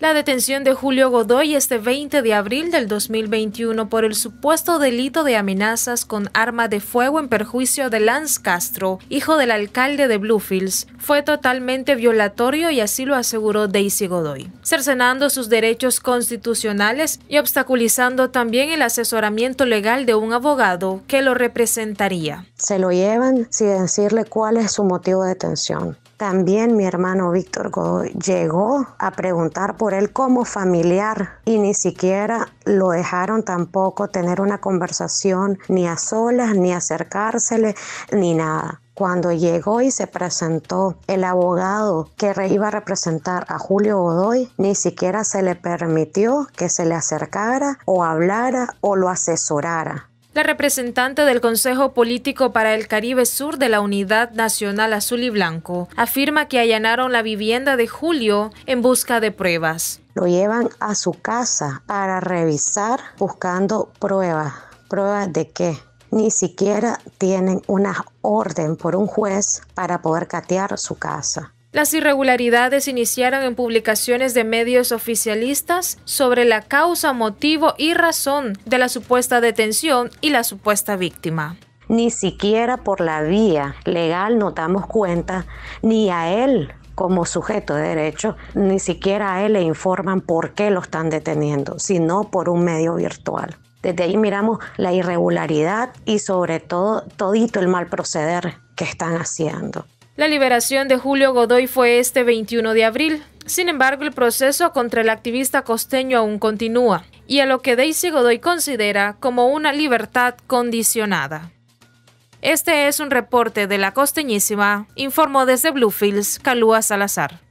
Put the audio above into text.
La detención de Julio Godoy este 20 de abril del 2021 por el supuesto delito de amenazas con arma de fuego en perjuicio de Lance Castro, hijo del alcalde de Bluefields, fue totalmente violatorio y así lo aseguró Daisy Godoy, cercenando sus derechos constitucionales y obstaculizando también el asesoramiento legal de un abogado que lo representaría. Se lo llevan sin decirle cuál es su motivo de detención. También mi hermano Víctor Godoy llegó a preguntar por por él como familiar y ni siquiera lo dejaron tampoco tener una conversación ni a solas, ni acercársele, ni nada. Cuando llegó y se presentó el abogado que iba a representar a Julio Godoy, ni siquiera se le permitió que se le acercara o hablara o lo asesorara. La representante del Consejo Político para el Caribe Sur de la Unidad Nacional Azul y Blanco afirma que allanaron la vivienda de Julio en busca de pruebas. Lo llevan a su casa para revisar buscando pruebas. ¿Pruebas de que Ni siquiera tienen una orden por un juez para poder catear su casa. Las irregularidades iniciaron en publicaciones de medios oficialistas sobre la causa, motivo y razón de la supuesta detención y la supuesta víctima ni siquiera por la vía legal nos damos cuenta, ni a él como sujeto de derecho, ni siquiera a él le informan por qué lo están deteniendo, sino por un medio virtual. Desde ahí miramos la irregularidad y sobre todo todito el mal proceder que están haciendo. La liberación de Julio Godoy fue este 21 de abril. Sin embargo, el proceso contra el activista costeño aún continúa, y a lo que Daisy Godoy considera como una libertad condicionada. Este es un reporte de la costeñísima, informó desde Bluefields, Calúa Salazar.